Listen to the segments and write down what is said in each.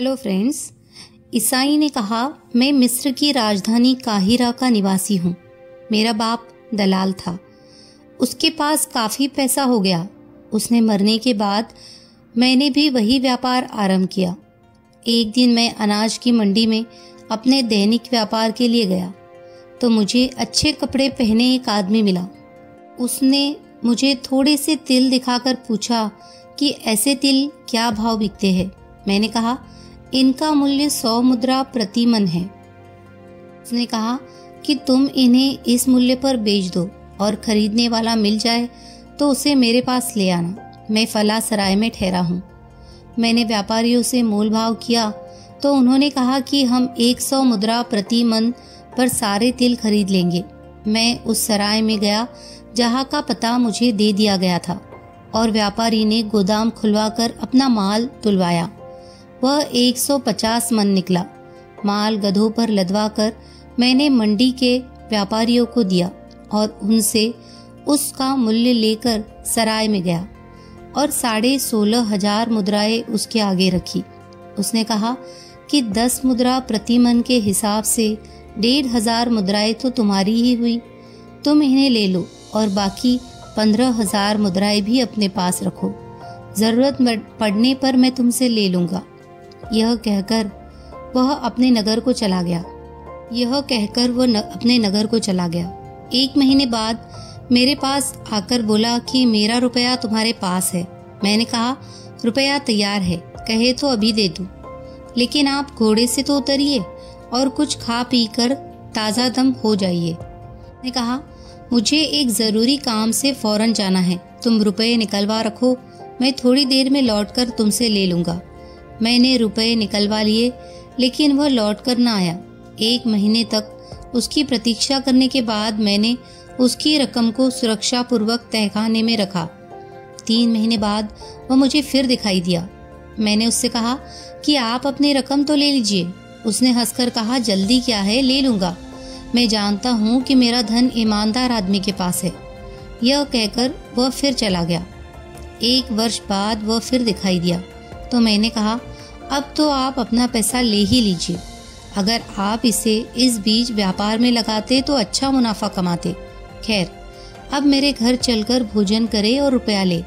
Hello friends ईसाई ने कहा मैं मिस्र की राजधानी काहिरा का निवासी हूँ मेरा बाप दलाल था उसके पास काफ़ी पैसा हो गया उसने मरने के बाद मैंने भी वही व्यापार आरंभ किया एक दिन मैं अनाज की मंडी में अपने दैनिक व्यापार के लिए गया तो मुझे अच्छे कपड़े पहने एक आदमी मिला उसने मुझे थोड़े से तिल दिखाकर पूछा कि ऐसे तिल क्या भाव बिकते हैं मैंने कहा इनका मूल्य सौ मुद्रा प्रति मन है उसने कहा कि तुम इन्हें इस मूल्य पर बेच दो और खरीदने वाला मिल जाए तो उसे मेरे पास ले आना मैं फला सराय में ठहरा हूँ मैंने व्यापारियों से मोल भाव किया तो उन्होंने कहा कि हम 100 मुद्रा प्रति मन पर सारे तिल खरीद लेंगे मैं उस सराय में गया जहाँ का पता मुझे दे दिया गया था और व्यापारी ने गोदाम खुलवाकर अपना माल तुलवाया वह 150 मन निकला माल गधों पर लदवा कर मैंने मंडी के व्यापारियों को दिया और उनसे उसका मूल्य लेकर सराय में गया और साढ़े सोलह हजार मुद्राएं उसके आगे रखी उसने कहा कि दस मुद्रा प्रति मन के हिसाब से डेढ़ हजार मुद्राएं तो तुम्हारी ही हुई तुम इन्हें ले लो और बाकी पंद्रह हजार मुद्राएं भी अपने पास रखो ज़रूरत पड़ने पर मैं तुमसे ले लूंगा यह कहकर वह अपने नगर को चला गया यह कहकर वह न, अपने नगर को चला गया एक महीने बाद मेरे पास आकर बोला कि मेरा रुपया तुम्हारे पास है मैंने कहा रुपया तैयार है कहे तो अभी दे दू लेकिन आप घोड़े से तो उतरिए और कुछ खा पी कर ताज़ा दम हो जाइए ने कहा मुझे एक ज़रूरी काम से फौरन जाना है तुम रुपये निकलवा रखो मैं थोड़ी देर में लौट कर तुमसे ले लूंगा मैंने रुपए निकलवा लिए लेकिन वह लौट कर न आया एक महीने तक उसकी प्रतीक्षा करने के बाद मैंने उसकी रकम को पूर्वक तहखाने में रखा तीन महीने बाद वह मुझे फिर दिखाई दिया मैंने उससे कहा कि आप अपनी रकम तो ले लीजिए उसने हंसकर कहा जल्दी क्या है ले लूंगा मैं जानता हूँ कि मेरा धन ईमानदार आदमी के पास है यह कहकर वह फिर चला गया एक वर्ष बाद वह फिर दिखाई दिया तो मैंने कहा अब तो आप अपना पैसा ले ही लीजिए अगर आप इसे इस बीज व्यापार में लगाते तो अच्छा मुनाफा कमाते खैर अब मेरे घर चलकर भोजन करे और रुपया ले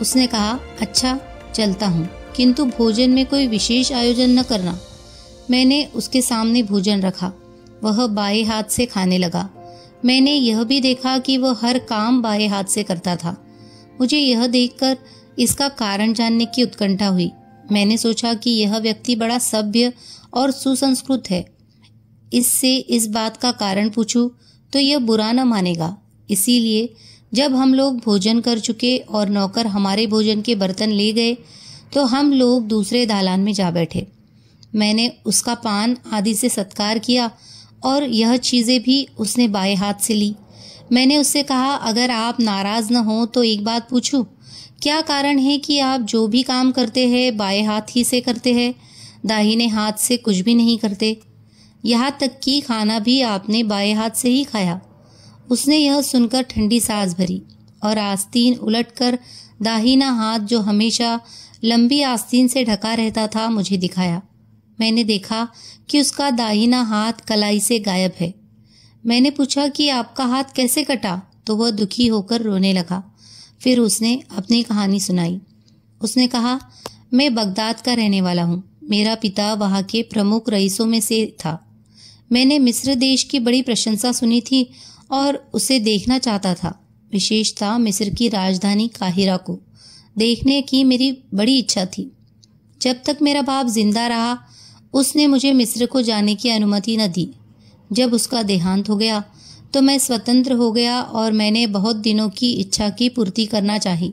उसने कहा अच्छा चलता हूँ किंतु भोजन में कोई विशेष आयोजन न करना मैंने उसके सामने भोजन रखा वह बाएं हाथ से खाने लगा मैंने यह भी देखा कि वह हर काम बाएं हाथ से करता था मुझे यह देखकर इसका कारण जानने की उत्कंठा हुई मैंने सोचा कि यह व्यक्ति बड़ा सभ्य और सुसंस्कृत है इससे इस बात का कारण पूछूं तो यह बुरा न मानेगा इसीलिए जब हम लोग भोजन कर चुके और नौकर हमारे भोजन के बर्तन ले गए तो हम लोग दूसरे दालान में जा बैठे मैंने उसका पान आदि से सत्कार किया और यह चीज़ें भी उसने बाएं हाथ से ली मैंने उससे कहा अगर आप नाराज़ न हो तो एक बात पूछूं क्या कारण है कि आप जो भी काम करते हैं बाएं हाथ ही से करते हैं दाहिने हाथ से कुछ भी नहीं करते यहाँ तक कि खाना भी आपने बाएं हाथ से ही खाया उसने यह सुनकर ठंडी सांस भरी और आस्तीन उलटकर दाहिना हाथ जो हमेशा लंबी आस्तीन से ढका रहता था मुझे दिखाया मैंने देखा कि उसका दाहिना हाथ कलाई से गायब है मैंने पूछा कि आपका हाथ कैसे कटा तो वह दुखी होकर रोने लगा फिर उसने अपनी कहानी सुनाई उसने कहा मैं बगदाद का रहने वाला हूँ मेरा पिता वहाँ के प्रमुख रईसों में से था मैंने मिस्र देश की बड़ी प्रशंसा सुनी थी और उसे देखना चाहता था विशेषता मिस्र की राजधानी काहिरा को देखने की मेरी बड़ी इच्छा थी जब तक मेरा बाप जिंदा रहा उसने मुझे मिस्र को जाने की अनुमति न दी जब उसका देहांत हो गया तो मैं स्वतंत्र हो गया और मैंने बहुत दिनों की इच्छा की पूर्ति करना चाही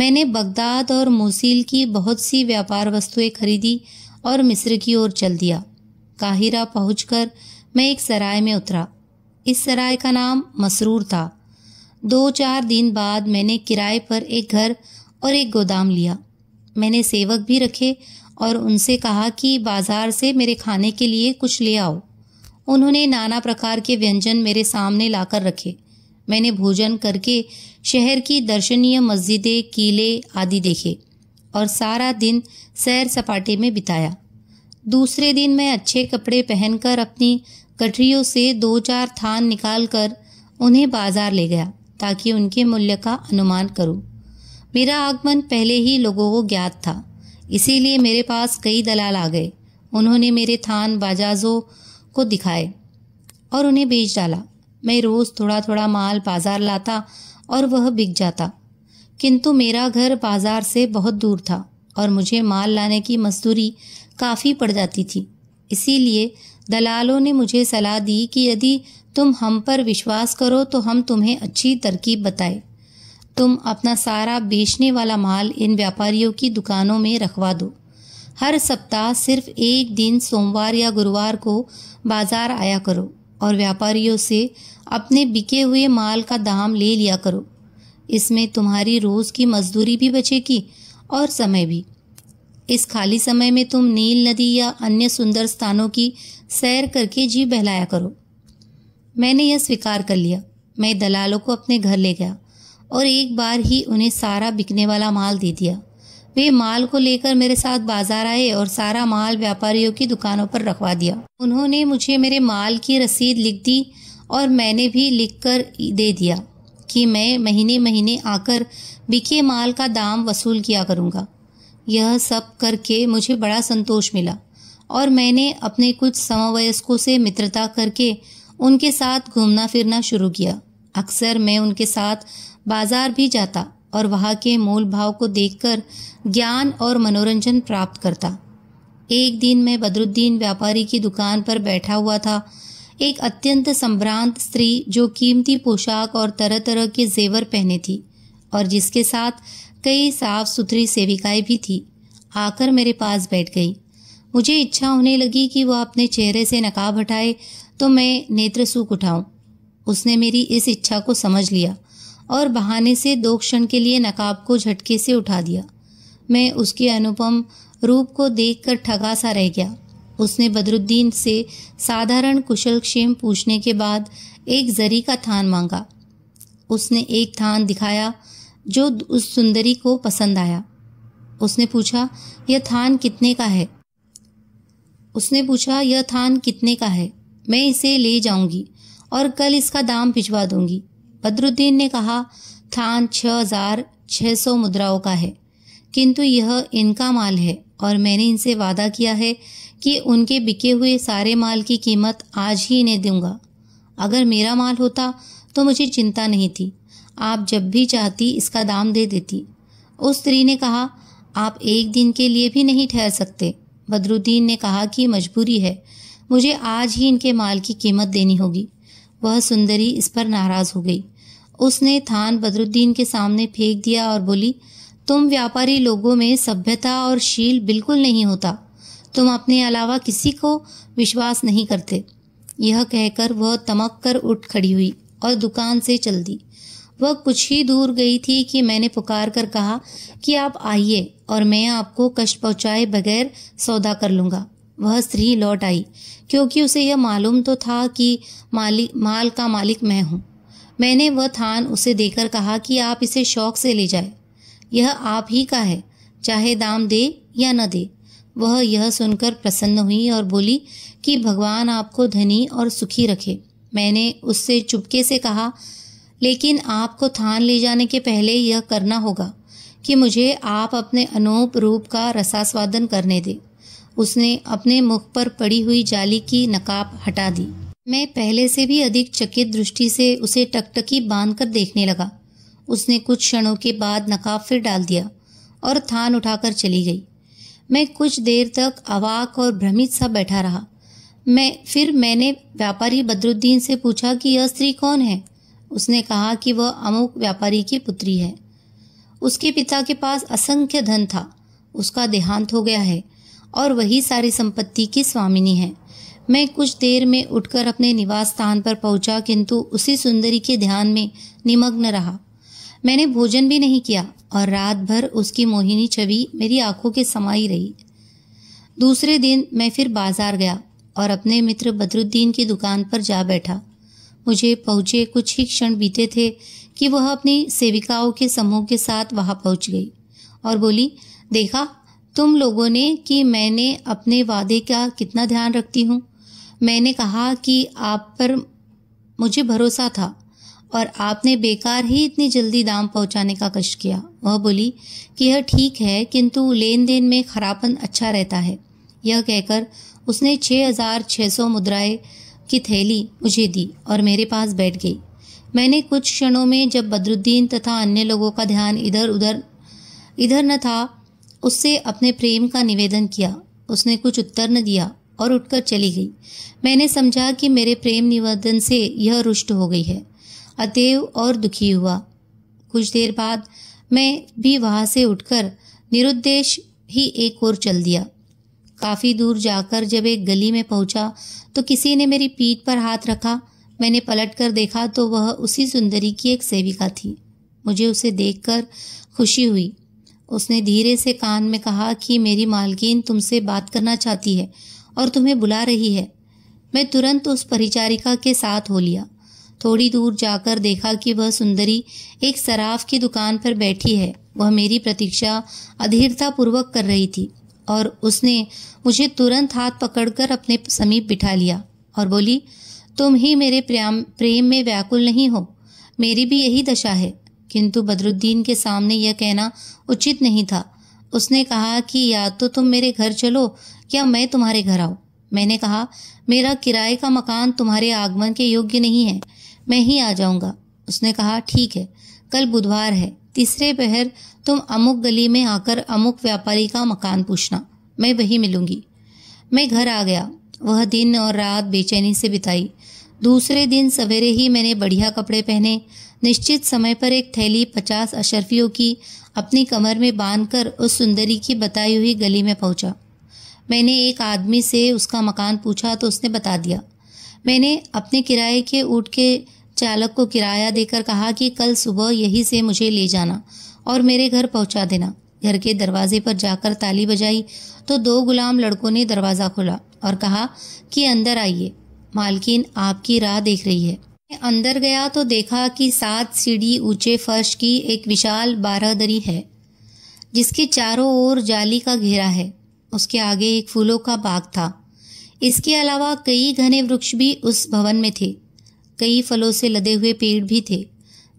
मैंने बगदाद और मोसील की बहुत सी व्यापार वस्तुएं खरीदी और मिस्र की ओर चल दिया काहिरा पहुंचकर मैं एक सराय में उतरा इस सराय का नाम मसरूर था दो चार दिन बाद मैंने किराए पर एक घर और एक गोदाम लिया मैंने सेवक भी रखे और उनसे कहा कि बाजार से मेरे खाने के लिए कुछ ले आओ उन्होंने नाना प्रकार के व्यंजन मेरे सामने लाकर रखे मैंने भोजन करके शहर की दर्शनीय मस्जिदें किले आदि देखे और सारा दिन सैर सपाटे में बिताया दूसरे दिन मैं अच्छे कपड़े पहनकर अपनी गठरियों से दो चार थान निकाल कर उन्हें बाजार ले गया ताकि उनके मूल्य का अनुमान करूं। मेरा आगमन पहले ही लोगों को ज्ञात था इसीलिए मेरे पास कई दलाल आ गए उन्होंने मेरे थान बाजाजों को दिखाए और उन्हें बेच डाला मैं रोज़ थोड़ा थोड़ा माल बाजार लाता और वह बिक जाता किंतु मेरा घर बाजार से बहुत दूर था और मुझे माल लाने की मजदूरी काफ़ी पड़ जाती थी इसीलिए दलालों ने मुझे सलाह दी कि यदि तुम हम पर विश्वास करो तो हम तुम्हें अच्छी तरकीब बताए तुम अपना सारा बेचने वाला माल इन व्यापारियों की दुकानों में रखवा दो हर सप्ताह सिर्फ एक दिन सोमवार या गुरुवार को बाजार आया करो और व्यापारियों से अपने बिके हुए माल का दाम ले लिया करो इसमें तुम्हारी रोज की मजदूरी भी बचेगी और समय भी इस खाली समय में तुम नील नदी या अन्य सुंदर स्थानों की सैर करके जी बहलाया करो मैंने यह स्वीकार कर लिया मैं दलालों को अपने घर ले गया और एक बार ही उन्हें सारा बिकने वाला माल दे दिया वे माल को लेकर मेरे साथ बाजार आए और सारा माल व्यापारियों की दुकानों पर रखवा दिया उन्होंने मुझे मेरे माल की रसीद लिख दी और मैंने भी लिख कर दे दिया कि मैं महीने महीने आकर बिके माल का दाम वसूल किया करूँगा यह सब करके मुझे बड़ा संतोष मिला और मैंने अपने कुछ समवयस्कों से मित्रता करके उनके साथ घूमना फिरना शुरू किया अक्सर मैं उनके साथ बाजार भी जाता और वहाँ के मूल भाव को देखकर ज्ञान और मनोरंजन प्राप्त करता एक दिन मैं बदरुद्दीन व्यापारी की दुकान पर बैठा हुआ था एक अत्यंत संभ्रांत स्त्री जो कीमती पोशाक और तरह तरह के जेवर पहने थी और जिसके साथ कई साफ सुथरी सेविकाएं भी थी आकर मेरे पास बैठ गई मुझे इच्छा होने लगी कि वह अपने चेहरे से नकाब हटाए तो मैं नेत्र सूख उठाऊं उसने मेरी इस इच्छा को समझ लिया और बहाने से दो क्षण के लिए नकाब को झटके से उठा दिया मैं उसके अनुपम रूप को देखकर ठगा सा रह गया उसने बदरुद्दीन से साधारण कुशल क्षेम पूछने के बाद एक जरी का थान मांगा उसने एक थान दिखाया जो उस सुंदरी को पसंद आया उसने पूछा यह थान कितने का है उसने पूछा यह थान कितने का है मैं इसे ले जाऊंगी और कल इसका दाम भिजवा दूंगी बदरुद्दीन ने कहा थान छः हजार छः सौ मुद्राओं का है किंतु यह इनका माल है और मैंने इनसे वादा किया है कि उनके बिके हुए सारे माल की कीमत आज ही इन्हें दूंगा अगर मेरा माल होता तो मुझे चिंता नहीं थी आप जब भी चाहती इसका दाम दे देती उस स्त्री ने कहा आप एक दिन के लिए भी नहीं ठहर सकते बदरुद्दीन ने कहा कि मजबूरी है मुझे आज ही इनके माल की कीमत देनी होगी वह सुंदरी इस पर नाराज हो गई उसने थान बदरुद्दीन के सामने फेंक दिया और बोली तुम व्यापारी लोगों में सभ्यता और शील बिल्कुल नहीं होता तुम अपने अलावा किसी को विश्वास नहीं करते यह कहकर वह तमक कर उठ खड़ी हुई और दुकान से चल दी वह कुछ ही दूर गई थी कि मैंने पुकार कर कहा कि आप आइए और मैं आपको कष्ट पहुंचाए बगैर सौदा कर लूंगा वह स्त्री लौट आई क्योंकि उसे यह मालूम तो था कि माली माल का मालिक मैं हूँ मैंने वह थान उसे देकर कहा कि आप इसे शौक से ले जाए यह आप ही का है चाहे दाम दे या न दे वह यह सुनकर प्रसन्न हुई और बोली कि भगवान आपको धनी और सुखी रखे मैंने उससे चुपके से कहा लेकिन आपको थान ले जाने के पहले यह करना होगा कि मुझे आप अपने अनूप रूप का रसास्वादन करने दे उसने अपने मुख पर पड़ी हुई जाली की नकाब हटा दी मैं पहले से भी अधिक चकित दृष्टि से उसे टकटकी बांध कर देखने लगा उसने कुछ क्षणों के बाद नकाब फिर डाल दिया और थान उठाकर चली गई मैं कुछ देर तक अवाक और भ्रमित सा बैठा रहा मैं फिर मैंने व्यापारी बदरुद्दीन से पूछा कि यह स्त्री कौन है उसने कहा कि वह अमुक व्यापारी की पुत्री है उसके पिता के पास असंख्य धन था उसका देहांत हो गया है और वही सारी संपत्ति की स्वामिनी है मैं कुछ देर में उठकर अपने निवास स्थान पर पहुंचा किंतु उसी सुंदरी के ध्यान में निमग्न रहा मैंने भोजन भी नहीं किया और रात भर उसकी मोहिनी छवि मेरी आंखों के समाई रही दूसरे दिन मैं फिर बाजार गया और अपने मित्र बदरुद्दीन की दुकान पर जा बैठा मुझे पहुंचे कुछ ही क्षण बीते थे कि वह अपनी सेविकाओं के समूह के साथ वहां पहुंच गई और बोली देखा तुम लोगों ने कि मैंने अपने वादे का कितना ध्यान रखती हूँ मैंने कहा कि आप पर मुझे भरोसा था और आपने बेकार ही इतनी जल्दी दाम पहुंचाने का कष्ट किया वह बोली कि यह ठीक है किंतु लेन देन में खरापन अच्छा रहता है यह कहकर उसने छः छः हज़ार सौ मुद्राएं की थैली मुझे दी और मेरे पास बैठ गई मैंने कुछ क्षणों में जब बदरुद्दीन तथा अन्य लोगों का ध्यान इधर उधर इधर न था उससे अपने प्रेम का निवेदन किया उसने कुछ उत्तर न दिया और उठकर चली गई मैंने समझा कि मेरे प्रेम निवेदन से यह रुष्ट हो गई है अतएव और दुखी हुआ कुछ देर बाद मैं भी वहां से उठकर निरुद्देश ही एक और चल दिया काफ़ी दूर जाकर जब एक गली में पहुंचा तो किसी ने मेरी पीठ पर हाथ रखा मैंने पलट कर देखा तो वह उसी सुंदरी की एक सेविका थी मुझे उसे देखकर खुशी हुई उसने धीरे से कान में कहा कि मेरी मालकिन तुमसे बात करना चाहती है और तुम्हें बुला रही है मैं तुरंत उस परिचारिका के साथ हो लिया थोड़ी दूर जाकर देखा कि वह सुंदरी एक सराफ की दुकान पर बैठी है वह मेरी प्रतीक्षा अधीरता पूर्वक कर रही थी और उसने मुझे तुरंत हाथ पकड़कर अपने समीप बिठा लिया और बोली तुम ही मेरे प्रेम प्रेम में व्याकुल नहीं हो मेरी भी यही दशा है किंतु बदरुद्दीन के सामने यह कहना उचित नहीं था उसने कहा कि या तो तुम मेरे घर चलो क्या मैं तुम्हारे घर आऊं मैंने कहा मेरा किराए का मकान तुम्हारे आगमन के योग्य नहीं है मैं ही आ जाऊंगा उसने कहा ठीक है कल बुधवार है तीसरे पहर तुम अमुक गली में आकर अमुक व्यापारी का मकान पूछना मैं वही मिलूंगी मैं घर आ गया वह दिन और रात बेचैनी से बिताई दूसरे दिन सवेरे ही मैंने बढ़िया कपड़े पहने निश्चित समय पर एक थैली पचास अशरफियों की अपनी कमर में बांधकर उस सुंदरी की बताई हुई गली में पहुंचा मैंने एक आदमी से उसका मकान पूछा तो उसने बता दिया मैंने अपने किराए के ऊँट के चालक को किराया देकर कहा कि कल सुबह यहीं से मुझे ले जाना और मेरे घर पहुंचा देना घर के दरवाजे पर जाकर ताली बजाई तो दो गुलाम लड़कों ने दरवाज़ा खोला और कहा कि अंदर आइए मालकिन आपकी राह देख रही है अंदर गया तो देखा कि सात सीढ़ी ऊंचे फर्श की एक विशाल बारादरी है जिसके चारों ओर जाली का घेरा है उसके आगे एक फूलों का बाग था इसके अलावा कई घने वृक्ष भी उस भवन में थे कई फलों से लदे हुए पेड़ भी थे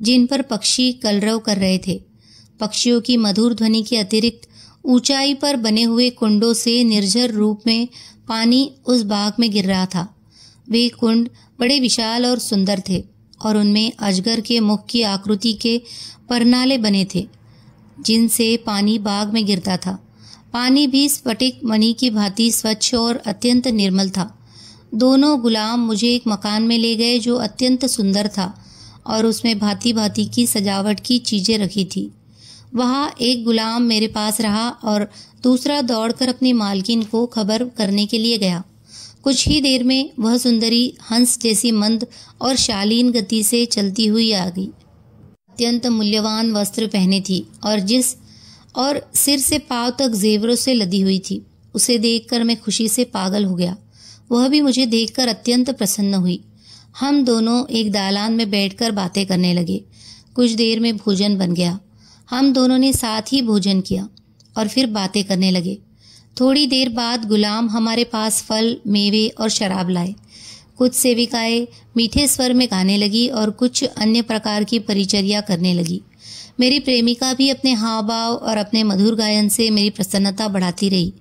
जिन पर पक्षी कलरव कर रहे थे पक्षियों की मधुर ध्वनि के अतिरिक्त ऊंचाई पर बने हुए कुंडों से निर्जर रूप में पानी उस बाग में गिर रहा था वे कुंड बड़े विशाल और सुंदर थे और उनमें अजगर के मुख की आकृति के परनाले बने थे जिनसे पानी बाग में गिरता था पानी भी स्फटिक मणि की भांति स्वच्छ और अत्यंत निर्मल था दोनों गुलाम मुझे एक मकान में ले गए जो अत्यंत सुंदर था और उसमें भांति भांति की सजावट की चीज़ें रखी थी वहाँ एक गुलाम मेरे पास रहा और दूसरा दौड़कर अपनी मालकिन को खबर करने के लिए गया कुछ ही देर में वह सुंदरी हंस जैसी मंद और शालीन गति से चलती हुई आ गई अत्यंत मूल्यवान वस्त्र पहने थी और जिस और सिर से पाँव तक जेवरों से लदी हुई थी उसे देखकर मैं खुशी से पागल हो गया वह भी मुझे देखकर अत्यंत प्रसन्न हुई हम दोनों एक दालान में बैठकर बातें करने लगे कुछ देर में भोजन बन गया हम दोनों ने साथ ही भोजन किया और फिर बातें करने लगे थोड़ी देर बाद गुलाम हमारे पास फल मेवे और शराब लाए कुछ सेविकाएं मीठे स्वर में गाने लगी और कुछ अन्य प्रकार की परिचर्या करने लगी मेरी प्रेमिका भी अपने हाव भाव और अपने मधुर गायन से मेरी प्रसन्नता बढ़ाती रही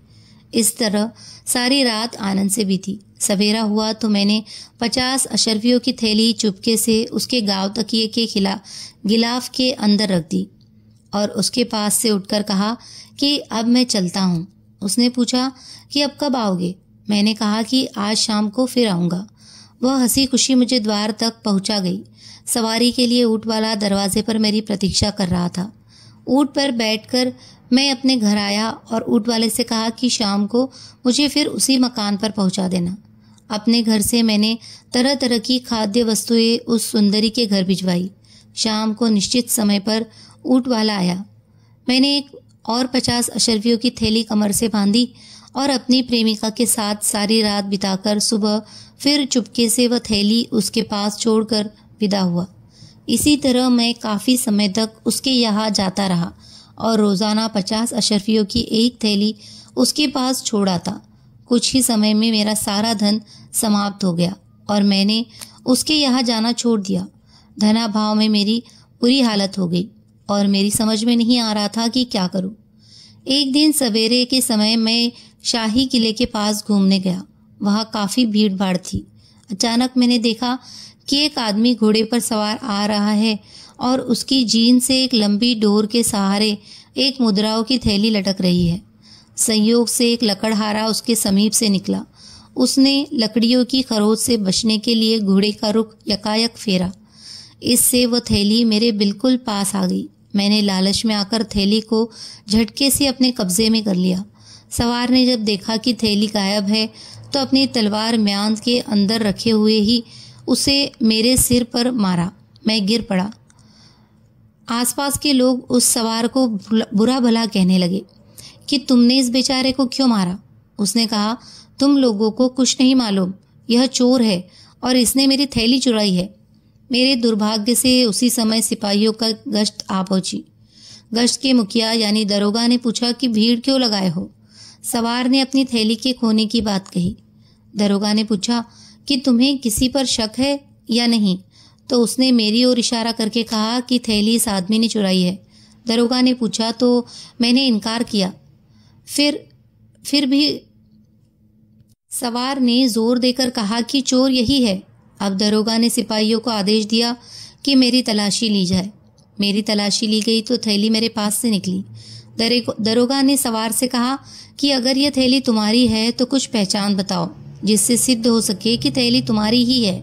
इस तरह सारी रात आनंद से बीती सवेरा हुआ तो मैंने पचास अशरफियों की थैली चुपके से उसके गाँव तकिए के खिला गिलाफ के अंदर रख दी और उसके पास से उठकर कहा कि अब मैं चलता हूँ उसने पूछा कि अब कब आओगे मैंने कहा कि आज शाम को फिर आऊँगा वह हंसी खुशी मुझे द्वार तक पहुंचा गई सवारी के लिए ऊँट वाला दरवाजे पर मेरी प्रतीक्षा कर रहा था ऊँट पर बैठकर मैं अपने घर आया और ऊँट वाले से कहा कि शाम को मुझे फिर उसी मकान पर पहुंचा देना अपने घर से मैंने तरह तरह की खाद्य वस्तुएं उस सुंदरी के घर भिजवाई शाम को निश्चित समय पर ऊँट वाला आया मैंने एक और पचास अशरफियों की थैली कमर से बांधी और अपनी प्रेमिका के साथ सारी रात बिताकर सुबह फिर चुपके से वह थैली उसके पास छोड़कर विदा हुआ इसी तरह मैं काफ़ी समय तक उसके यहाँ जाता रहा और रोज़ाना पचास अशरफियों की एक थैली उसके पास छोड़ा था कुछ ही समय में मेरा सारा धन समाप्त हो गया और मैंने उसके यहाँ जाना छोड़ दिया धना भाव में मेरी बुरी हालत हो गई और मेरी समझ में नहीं आ रहा था कि क्या करूं। एक दिन सवेरे के समय मैं शाही किले के पास घूमने गया वहाँ काफ़ी भीड़ भाड़ थी अचानक मैंने देखा कि एक आदमी घोड़े पर सवार आ रहा है और उसकी जीन से एक लंबी डोर के सहारे एक मुद्राओं की थैली लटक रही है संयोग से एक लकड़हारा उसके समीप से निकला उसने लकड़ियों की खरोच से बचने के लिए घोड़े का रुख यकायक फेरा इससे वह थैली मेरे बिल्कुल पास आ गई मैंने लालच में आकर थैली को झटके से अपने कब्जे में कर लिया सवार ने जब देखा कि थैली गायब है तो अपनी तलवार म्यान के अंदर रखे हुए ही उसे मेरे सिर पर मारा मैं गिर पड़ा आसपास के लोग उस सवार को बुरा भला कहने लगे कि तुमने इस बेचारे को क्यों मारा उसने कहा तुम लोगों को कुछ नहीं मालूम यह चोर है और इसने मेरी थैली चुराई है मेरे दुर्भाग्य से उसी समय सिपाहियों का गश्त आ पहुंची गश्त के मुखिया यानी दरोगा ने पूछा कि भीड़ क्यों लगाए हो सवार ने अपनी थैली के खोने की बात कही दरोगा ने पूछा कि तुम्हें किसी पर शक है या नहीं तो उसने मेरी ओर इशारा करके कहा कि थैली इस आदमी ने चुराई है दरोगा ने पूछा तो मैंने इनकार किया फिर फिर भी सवार ने जोर देकर कहा कि चोर यही है अब दरोगा ने सिपाहियों को आदेश दिया कि मेरी तलाशी ली जाए मेरी तलाशी ली गई तो थैली मेरे पास से निकली दरोगा ने सवार से कहा कि अगर यह थैली तुम्हारी है तो कुछ पहचान बताओ जिससे सिद्ध हो सके कि थैली तुम्हारी ही है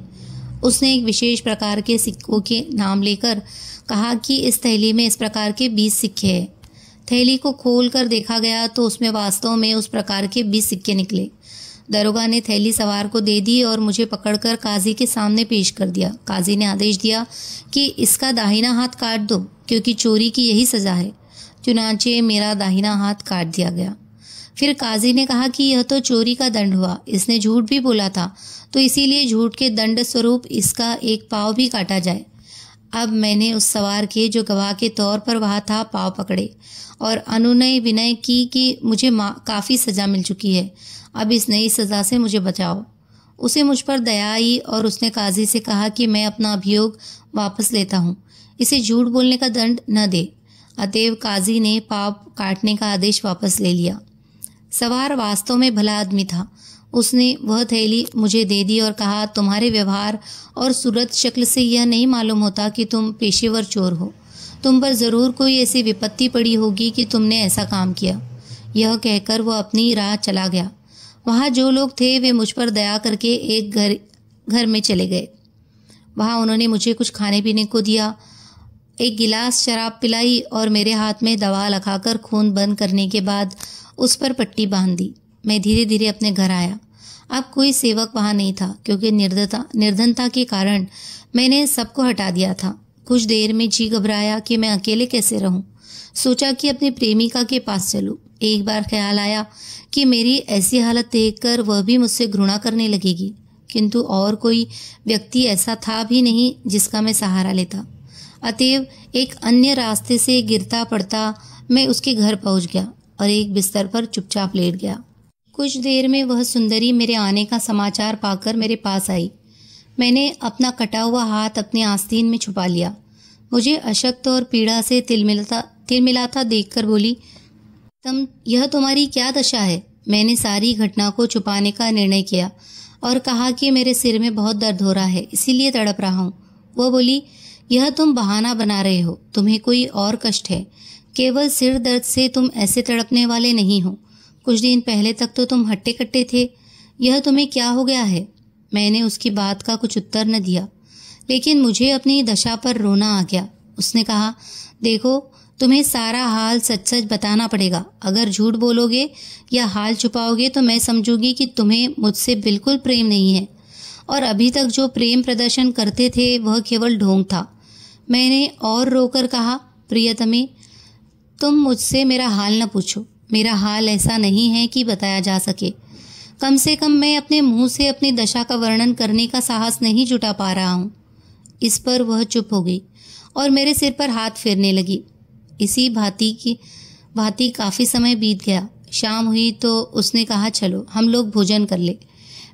उसने एक विशेष प्रकार के सिक्कों के नाम लेकर कहा कि इस थैली में इस प्रकार के बीस सिक्के हैं थैली को खोल कर देखा गया तो उसमें वास्तव में उस प्रकार के बीस सिक्के निकले दरोगा ने थैली सवार को दे दी और मुझे पकड़कर काजी के सामने पेश कर दिया काजी ने आदेश दिया कि इसका दाहिना हाथ काट दो क्योंकि चोरी की यही सज़ा है चुनाचे मेरा दाहिना हाथ काट दिया गया फिर काजी ने कहा कि यह तो चोरी का दंड हुआ इसने झूठ भी बोला था तो इसीलिए झूठ के दंड स्वरूप इसका एक पाव भी काटा जाए अब मैंने उस सवार के जो गवाह के तौर पर वहाँ था पाव पकड़े और अनुनय विनय की कि मुझे काफ़ी सज़ा मिल चुकी है अब इस नई सज़ा से मुझे बचाओ उसे मुझ पर दया आई और उसने काजी से कहा कि मैं अपना अभियोग वापस लेता हूँ इसे झूठ बोलने का दंड न दे अतएव काजी ने पाप काटने का आदेश वापस ले लिया सवार वास्तव में भला आदमी था उसने वह थैली मुझे दे दी और कहा तुम्हारे व्यवहार और सूरत शक्ल से यह नहीं मालूम होता कि तुम पेशेवर चोर हो तुम पर ज़रूर कोई ऐसी विपत्ति पड़ी होगी कि तुमने ऐसा काम किया यह कहकर वह अपनी राह चला गया वहाँ जो लोग थे वे मुझ पर दया करके एक घर घर में चले गए वहाँ उन्होंने मुझे कुछ खाने पीने को दिया एक गिलास शराब पिलाई और मेरे हाथ में दवा लगाकर खून बंद करने के बाद उस पर पट्टी बांध दी मैं धीरे धीरे अपने घर आया अब कोई सेवक वहाँ नहीं था क्योंकि निर्धता निर्धनता के कारण मैंने सबको हटा दिया था कुछ देर में जी घबराया कि मैं अकेले कैसे रहूँ सोचा कि अपनी प्रेमिका के पास चलूँ एक बार ख्याल आया कि मेरी ऐसी हालत देखकर वह भी मुझसे घृणा करने लगेगी किंतु और कोई व्यक्ति ऐसा था भी नहीं जिसका मैं सहारा लेता अतएव एक अन्य रास्ते से गिरता पड़ता मैं उसके घर पहुंच गया और एक बिस्तर पर चुपचाप लेट गया कुछ देर में वह सुंदरी मेरे आने का समाचार पाकर मेरे पास आई मैंने अपना कटा हुआ हाथ अपने आस्तीन में छुपा लिया मुझे अशक्त और पीड़ा से मिलाता तिलमिलाता देखकर बोली तुम यह तुम्हारी क्या दशा है मैंने सारी घटना को छुपाने का निर्णय किया और कहा कि मेरे सिर में बहुत दर्द हो रहा है इसीलिए तड़प रहा हूँ वह बोली यह तुम बहाना बना रहे हो तुम्हें कोई और कष्ट है केवल सिर दर्द से तुम ऐसे तड़पने वाले नहीं हो कुछ दिन पहले तक तो तुम हट्टे कट्टे थे यह तुम्हें क्या हो गया है मैंने उसकी बात का कुछ उत्तर न दिया लेकिन मुझे अपनी दशा पर रोना आ गया उसने कहा देखो तुम्हें सारा हाल सच सच बताना पड़ेगा अगर झूठ बोलोगे या हाल छुपाओगे तो मैं समझूंगी कि तुम्हें मुझसे बिल्कुल प्रेम नहीं है और अभी तक जो प्रेम प्रदर्शन करते थे वह केवल ढोंग था मैंने और रोकर कहा प्रियतमी तुम मुझसे मेरा हाल न पूछो मेरा हाल ऐसा नहीं है कि बताया जा सके कम से कम मैं अपने मुंह से अपनी दशा का वर्णन करने का साहस नहीं जुटा पा रहा हूँ इस पर वह चुप हो गई और मेरे सिर पर हाथ फेरने लगी इसी भांति की भांति काफ़ी समय बीत गया शाम हुई तो उसने कहा चलो हम लोग भोजन कर ले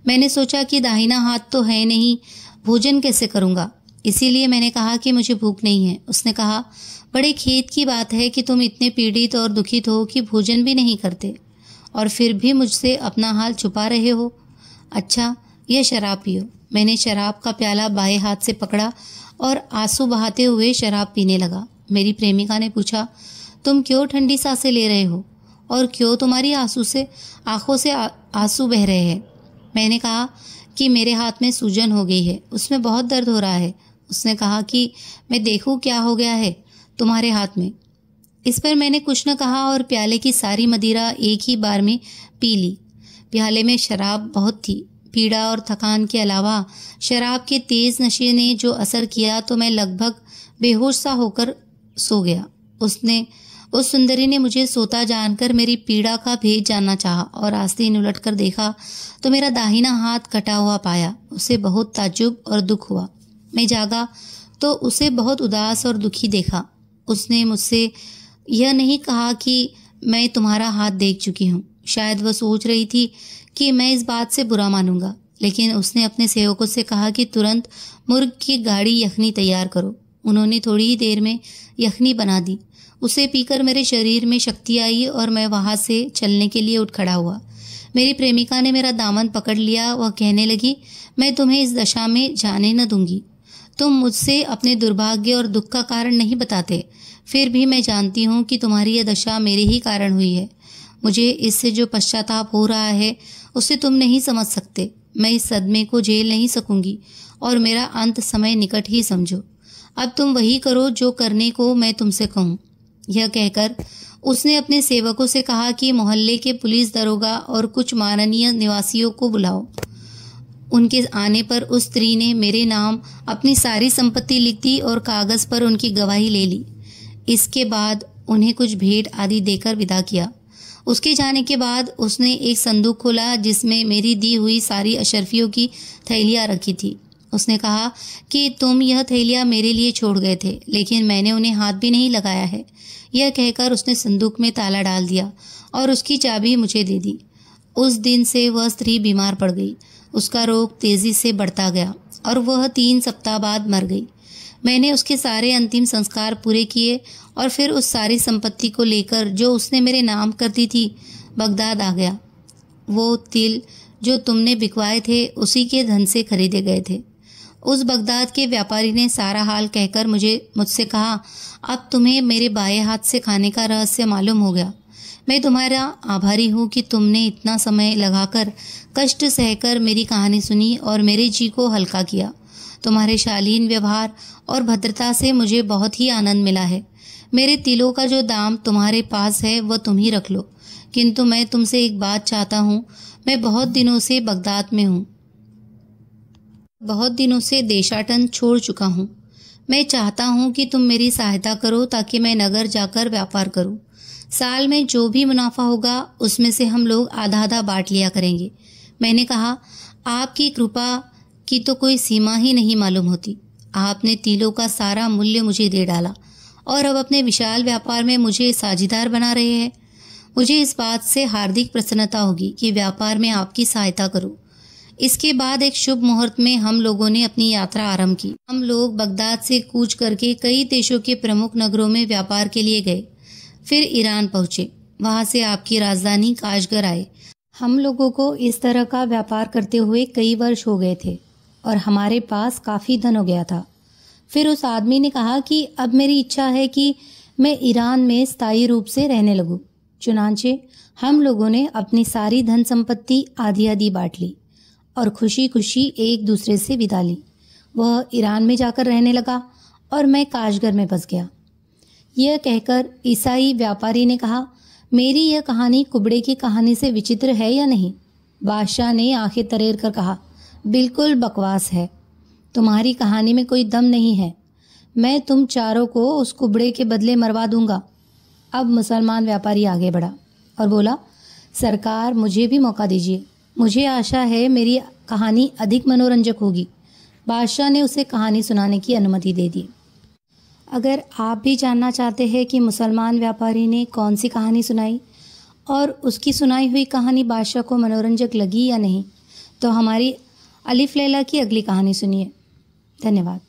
मैंने सोचा कि दाहिना हाथ तो है नहीं भोजन कैसे करूँगा इसीलिए मैंने कहा कि मुझे भूख नहीं है उसने कहा बड़े खेत की बात है कि तुम इतने पीड़ित और दुखित हो कि भोजन भी नहीं करते और फिर भी मुझसे अपना हाल छुपा रहे हो अच्छा यह शराब पियो मैंने शराब का प्याला बाएं हाथ से पकड़ा और आंसू बहाते हुए शराब पीने लगा मेरी प्रेमिका ने पूछा तुम क्यों ठंडी सांसें ले रहे हो और क्यों तुम्हारी आंसू से आंखों से आंसू बह रहे हैं मैंने कहा कि मेरे हाथ में सूजन हो गई है उसमें बहुत दर्द हो रहा है उसने कहा कि मैं देखूं क्या हो गया है तुम्हारे हाथ में इस पर मैंने कुछ न कहा और प्याले की सारी मदिरा एक ही बार में पी ली प्याले में शराब बहुत थी पीड़ा और थकान के अलावा शराब के तेज नशे ने जो असर किया तो मैं लगभग बेहोश सा होकर सो गया उसने उस सुंदरी ने मुझे सोता जानकर मेरी पीड़ा का भेद जानना चाहा और आस्तीन उलट कर देखा तो मेरा दाहिना हाथ कटा हुआ पाया उसे बहुत ताजुब और दुख हुआ मैं जागा तो उसे बहुत उदास और दुखी देखा उसने मुझसे यह नहीं कहा कि मैं तुम्हारा हाथ देख चुकी हूँ शायद वह सोच रही थी कि मैं इस बात से बुरा मानूंगा लेकिन उसने अपने सेवकों से कहा कि तुरंत मुर्ग की गाड़ी यखनी तैयार करो उन्होंने थोड़ी ही देर में यखनी बना दी उसे पीकर मेरे शरीर में शक्ति आई और मैं वहाँ से चलने के लिए उठ खड़ा हुआ मेरी प्रेमिका ने मेरा दामन पकड़ लिया वह कहने लगी मैं तुम्हें इस दशा में जाने न दूंगी तुम मुझसे अपने दुर्भाग्य और दुख का कारण नहीं बताते फिर भी मैं जानती हूँ कि तुम्हारी यह दशा मेरे ही कारण हुई है मुझे इससे जो पश्चाताप हो रहा है उसे तुम नहीं समझ सकते मैं इस सदमे को झेल नहीं सकूंगी और मेरा अंत समय निकट ही समझो अब तुम वही करो जो करने को मैं तुमसे कहूँ यह कहकर उसने अपने सेवकों से कहा कि मोहल्ले के पुलिस दरोगा और कुछ माननीय निवासियों को बुलाओ उनके आने पर उस स्त्री ने मेरे नाम अपनी सारी संपत्ति लिख दी और कागज पर उनकी गवाही ले ली इसके बाद उन्हें कुछ भेंट आदि देकर विदा किया उसके जाने के बाद उसने एक संदूक खोला जिसमें मेरी दी हुई सारी अशरफियों की थैलियाँ रखी थी उसने कहा कि तुम यह थैलियाँ मेरे लिए छोड़ गए थे लेकिन मैंने उन्हें हाथ भी नहीं लगाया है यह कहकर उसने संदूक में ताला डाल दिया और उसकी चाबी मुझे दे दी उस दिन से वह स्त्री बीमार पड़ गई उसका रोग तेजी से बढ़ता गया और वह तीन सप्ताह बाद मर गई मैंने उसके सारे अंतिम संस्कार पूरे किए और फिर उस सारी संपत्ति को लेकर जो उसने मेरे नाम कर दी थी बगदाद आ गया वो तिल जो तुमने बिकवाए थे उसी के धन से खरीदे गए थे उस बगदाद के व्यापारी ने सारा हाल कहकर मुझे मुझसे कहा अब तुम्हें मेरे बाएं हाथ से खाने का रहस्य मालूम हो गया मैं तुम्हारा आभारी हूँ कि तुमने इतना समय लगाकर कष्ट सहकर मेरी कहानी सुनी और मेरे जी को हल्का किया तुम्हारे शालीन व्यवहार और भद्रता से मुझे बहुत ही आनंद मिला है मेरे तिलों का जो दाम तुम्हारे पास है वह तुम ही रख लो किंतु मैं तुमसे एक बात चाहता हूँ मैं बहुत दिनों से बगदाद में हूँ बहुत दिनों से देशाटन छोड़ चुका हूँ मैं चाहता हूँ कि तुम मेरी सहायता करो ताकि मैं नगर जाकर व्यापार करूँ साल में जो भी मुनाफा होगा उसमें से हम लोग आधा आधा बांट लिया करेंगे मैंने कहा आपकी कृपा की तो कोई सीमा ही नहीं मालूम होती आपने तीलों का सारा मूल्य मुझे दे डाला और अब अपने विशाल व्यापार में मुझे साझेदार बना रहे हैं मुझे इस बात से हार्दिक प्रसन्नता होगी कि व्यापार में आपकी सहायता करूँ इसके बाद एक शुभ मुहूर्त में हम लोगों ने अपनी यात्रा आरंभ की हम लोग बगदाद से कूच करके कई देशों के प्रमुख नगरों में व्यापार के लिए गए फिर ईरान पहुंचे वहां से आपकी राजधानी काशगर आए हम लोगों को इस तरह का व्यापार करते हुए कई वर्ष हो गए थे और हमारे पास काफ़ी धन हो गया था फिर उस आदमी ने कहा कि अब मेरी इच्छा है कि मैं ईरान में स्थायी रूप से रहने लगूं। चुनाचे हम लोगों ने अपनी सारी धन संपत्ति आधी आधी बांट ली और खुशी खुशी एक दूसरे से विदा ली वह ईरान में जाकर रहने लगा और मैं काशगर में बस गया यह कहकर ईसाई व्यापारी ने कहा मेरी यह कहानी कुबड़े की कहानी से विचित्र है या नहीं बादशाह ने आंखें तरेर कर कहा बिल्कुल बकवास है तुम्हारी कहानी में कोई दम नहीं है मैं तुम चारों को उस कुबड़े के बदले मरवा दूंगा अब मुसलमान व्यापारी आगे बढ़ा और बोला सरकार मुझे भी मौका दीजिए मुझे आशा है मेरी कहानी अधिक मनोरंजक होगी बादशाह ने उसे कहानी सुनाने की अनुमति दे दी अगर आप भी जानना चाहते हैं कि मुसलमान व्यापारी ने कौन सी कहानी सुनाई और उसकी सुनाई हुई कहानी बादशाह को मनोरंजक लगी या नहीं तो हमारी अलिफ लैला की अगली कहानी सुनिए धन्यवाद